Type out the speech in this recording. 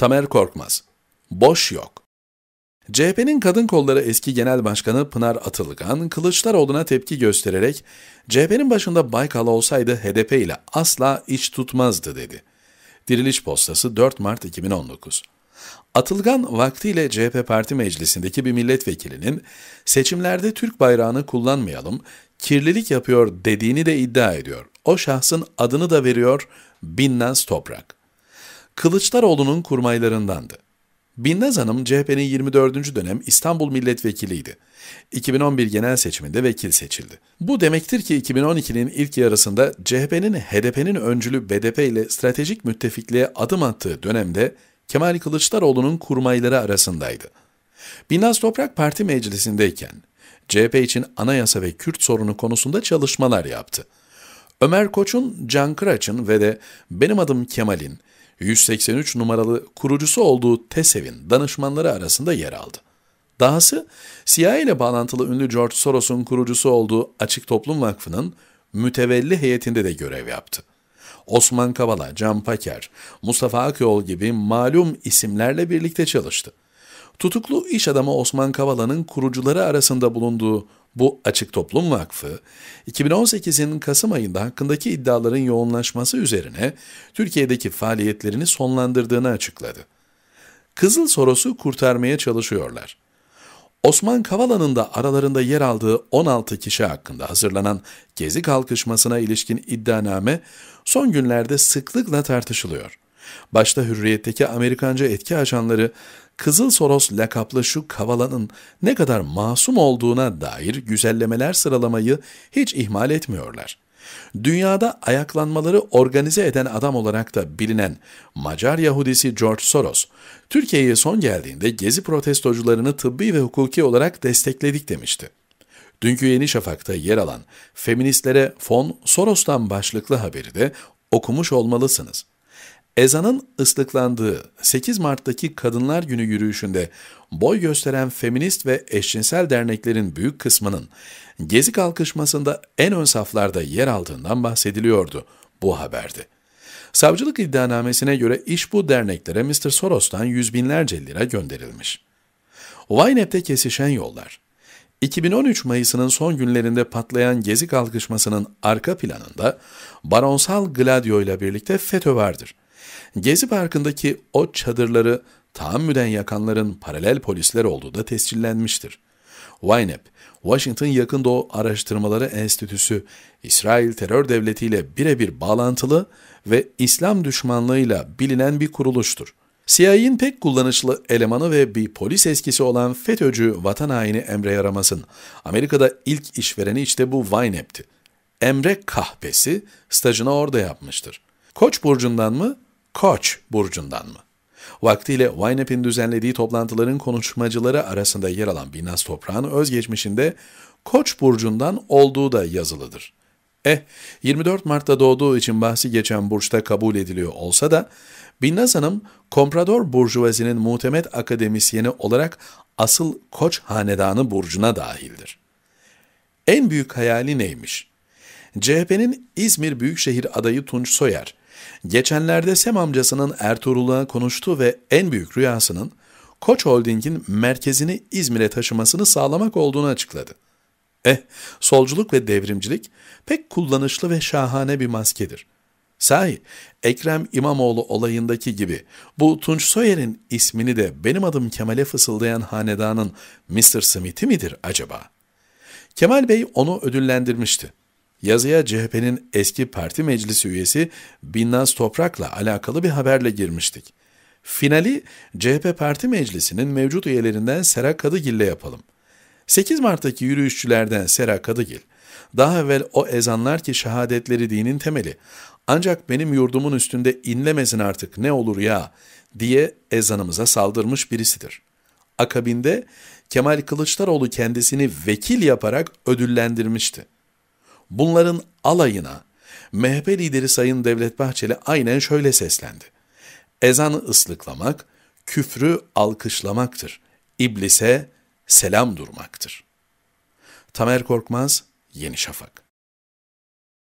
Tamer Korkmaz Boş yok. CHP'nin kadın kolları eski genel başkanı Pınar Atılgan, Kılıçdaroğlu'na tepki göstererek CHP'nin başında Baykal olsaydı HDP ile asla iç tutmazdı dedi. Diriliş postası 4 Mart 2019. Atılgan vaktiyle CHP Parti Meclisi'ndeki bir milletvekilinin seçimlerde Türk bayrağını kullanmayalım, kirlilik yapıyor dediğini de iddia ediyor. O şahsın adını da veriyor Binnaz Toprak. Kılıçdaroğlu'nun kurmaylarındandı. Binnaz Hanım CHP'nin 24. dönem İstanbul milletvekiliydi. 2011 genel seçiminde vekil seçildi. Bu demektir ki 2012'nin ilk yarısında CHP'nin HDP'nin öncülü BDP ile stratejik müttefikliğe adım attığı dönemde Kemal Kılıçdaroğlu'nun kurmayları arasındaydı. Binnaz Toprak Parti Meclisi'ndeyken CHP için anayasa ve Kürt sorunu konusunda çalışmalar yaptı. Ömer Koç'un, Can Kıraç'ın ve de benim adım Kemal'in 183 numaralı kurucusu olduğu TESEV'in danışmanları arasında yer aldı. Dahası CIA ile bağlantılı ünlü George Soros'un kurucusu olduğu Açık Toplum Vakfı'nın mütevelli heyetinde de görev yaptı. Osman Kavala, Can Paker, Mustafa Akyol gibi malum isimlerle birlikte çalıştı. Tutuklu iş adamı Osman Kavala'nın kurucuları arasında bulunduğu bu Açık Toplum Vakfı, 2018'in Kasım ayında hakkındaki iddiaların yoğunlaşması üzerine Türkiye'deki faaliyetlerini sonlandırdığını açıkladı. Kızıl Soros'u kurtarmaya çalışıyorlar. Osman Kavala'nın da aralarında yer aldığı 16 kişi hakkında hazırlanan gezi kalkışmasına ilişkin iddianame son günlerde sıklıkla tartışılıyor. Başta hürriyetteki Amerikanca etki ajanları Kızıl Soros lakaplı şu kavalanın ne kadar masum olduğuna dair güzellemeler sıralamayı hiç ihmal etmiyorlar. Dünyada ayaklanmaları organize eden adam olarak da bilinen Macar Yahudisi George Soros, Türkiye'ye son geldiğinde gezi protestocularını tıbbi ve hukuki olarak destekledik demişti. Dünkü Yeni Şafak'ta yer alan feministlere fon Soros'tan başlıklı haberi de okumuş olmalısınız. Ezanın ıslıklandığı 8 Mart'taki Kadınlar Günü yürüyüşünde boy gösteren feminist ve eşcinsel derneklerin büyük kısmının gezi kalkışmasında en ön saflarda yer aldığından bahsediliyordu bu haberde. Savcılık iddianamesine göre iş bu derneklere Mr. Soros'tan yüz binlerce lira gönderilmiş. Waynep'te kesişen yollar 2013 Mayıs'ının son günlerinde patlayan gezi kalkışmasının arka planında baronsal Gladio ile birlikte FETÖ vardır.'' Gezi Parkı'ndaki o çadırları tahammüden yakanların paralel polisler olduğu da tescillenmiştir. YNAB, e Washington Yakın Doğu Araştırmaları Enstitüsü, İsrail terör devletiyle birebir bağlantılı ve İslam düşmanlığıyla bilinen bir kuruluştur. CIA'in pek kullanışlı elemanı ve bir polis eskisi olan FETÖ'cü vatan haini Emre Yaramaz'ın Amerika'da ilk işvereni işte bu YNAB'ti. E Emre kahpesi stajını orada yapmıştır. Koç burcundan mı Koç burcundan mı? Vaktiyle YNAB'in düzenlediği toplantıların konuşmacıları arasında yer alan Binaz Toprağ'ın özgeçmişinde Koç burcundan olduğu da yazılıdır. Eh, 24 Mart'ta doğduğu için bahsi geçen burçta kabul ediliyor olsa da, Binnaz Hanım, Komprador Burjuvazinin muhtemet akademisyeni olarak asıl Koç Hanedanı burcuna dahildir. En büyük hayali neymiş? CHP'nin İzmir Büyükşehir adayı Tunç Soyer, Geçenlerde Sem amcasının Ertuğrul'a konuştu ve en büyük rüyasının Koç Holding'in merkezini İzmir'e taşımasını sağlamak olduğunu açıkladı. Eh, solculuk ve devrimcilik pek kullanışlı ve şahane bir maskedir. Sahi, Ekrem İmamoğlu olayındaki gibi bu Tunç Soyer'in ismini de benim adım Kemal'e fısıldayan hanedanın Mr. Smith'i midir acaba? Kemal Bey onu ödüllendirmişti. Yazıya CHP'nin eski parti meclisi üyesi Binnaz Toprak'la alakalı bir haberle girmiştik. Finali CHP Parti Meclisi'nin mevcut üyelerinden Sera Kadıgil'le yapalım. 8 Mart'taki yürüyüşçülerden Sera Kadıgil, daha evvel o ezanlar ki şehadetleri dinin temeli, ancak benim yurdumun üstünde inlemesin artık ne olur ya diye ezanımıza saldırmış birisidir. Akabinde Kemal Kılıçdaroğlu kendisini vekil yaparak ödüllendirmişti. Bunların alayına MHP lideri Sayın Devlet Bahçeli aynen şöyle seslendi. Ezanı ıslıklamak, küfrü alkışlamaktır. İblise selam durmaktır. Tamer Korkmaz, Yeni Şafak